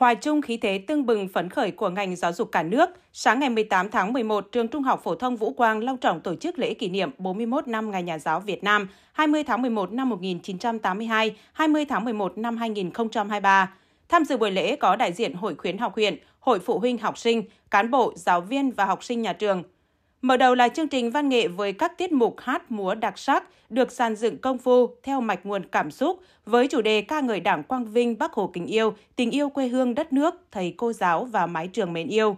Hòa chung khí thế tương bừng phấn khởi của ngành giáo dục cả nước, sáng ngày 18 tháng 11, trường Trung học phổ thông Vũ Quang long trọng tổ chức lễ kỷ niệm 41 năm Ngày Nhà giáo Việt Nam, 20 tháng 11 năm 1982, 20 tháng 11 năm 2023. Tham dự buổi lễ có đại diện Hội khuyến học huyện, Hội phụ huynh học sinh, cán bộ, giáo viên và học sinh nhà trường – Mở đầu là chương trình văn nghệ với các tiết mục hát múa đặc sắc được sàn dựng công phu theo mạch nguồn cảm xúc với chủ đề ca người Đảng Quang Vinh Bắc Hồ Kính Yêu, tình yêu quê hương đất nước, thầy cô giáo và mái trường mến yêu.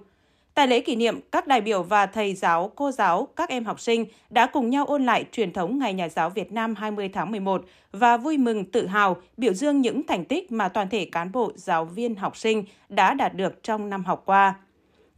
Tại lễ kỷ niệm, các đại biểu và thầy giáo, cô giáo, các em học sinh đã cùng nhau ôn lại truyền thống Ngày Nhà giáo Việt Nam 20 tháng 11 và vui mừng, tự hào, biểu dương những thành tích mà toàn thể cán bộ, giáo viên, học sinh đã đạt được trong năm học qua.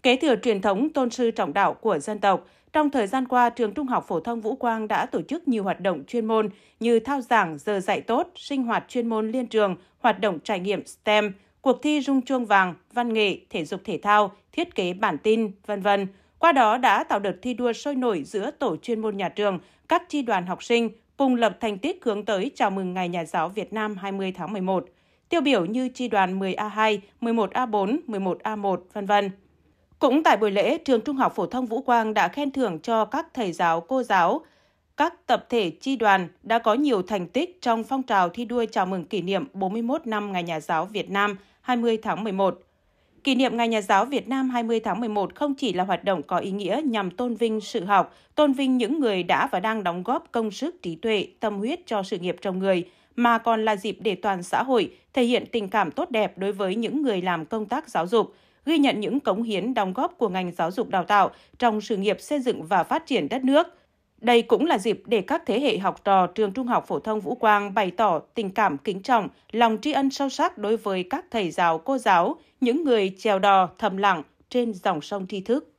Kế thừa truyền thống tôn sư trọng đạo của dân tộc, trong thời gian qua, trường Trung học phổ thông Vũ Quang đã tổ chức nhiều hoạt động chuyên môn như thao giảng, giờ dạy tốt, sinh hoạt chuyên môn liên trường, hoạt động trải nghiệm STEM, cuộc thi rung chuông vàng, văn nghệ, thể dục thể thao, thiết kế bản tin, vân vân. Qua đó đã tạo đợt thi đua sôi nổi giữa tổ chuyên môn nhà trường, các chi đoàn học sinh cùng lập thành tích hướng tới chào mừng Ngày Nhà giáo Việt Nam 20 tháng 11. Tiêu biểu như chi đoàn 10A2, 11A4, 11A1, vân vân. Cũng tại buổi lễ, trường Trung học phổ thông Vũ Quang đã khen thưởng cho các thầy giáo, cô giáo, các tập thể chi đoàn đã có nhiều thành tích trong phong trào thi đua chào mừng kỷ niệm 41 năm Ngày Nhà giáo Việt Nam 20 tháng 11. Kỷ niệm Ngày Nhà giáo Việt Nam 20 tháng 11 không chỉ là hoạt động có ý nghĩa nhằm tôn vinh sự học, tôn vinh những người đã và đang đóng góp công sức trí tuệ, tâm huyết cho sự nghiệp trong người, mà còn là dịp để toàn xã hội thể hiện tình cảm tốt đẹp đối với những người làm công tác giáo dục, ghi nhận những cống hiến đóng góp của ngành giáo dục đào tạo trong sự nghiệp xây dựng và phát triển đất nước. Đây cũng là dịp để các thế hệ học trò trường Trung học phổ thông Vũ Quang bày tỏ tình cảm kính trọng, lòng tri ân sâu sắc đối với các thầy giáo, cô giáo, những người trèo đò thầm lặng trên dòng sông tri thức.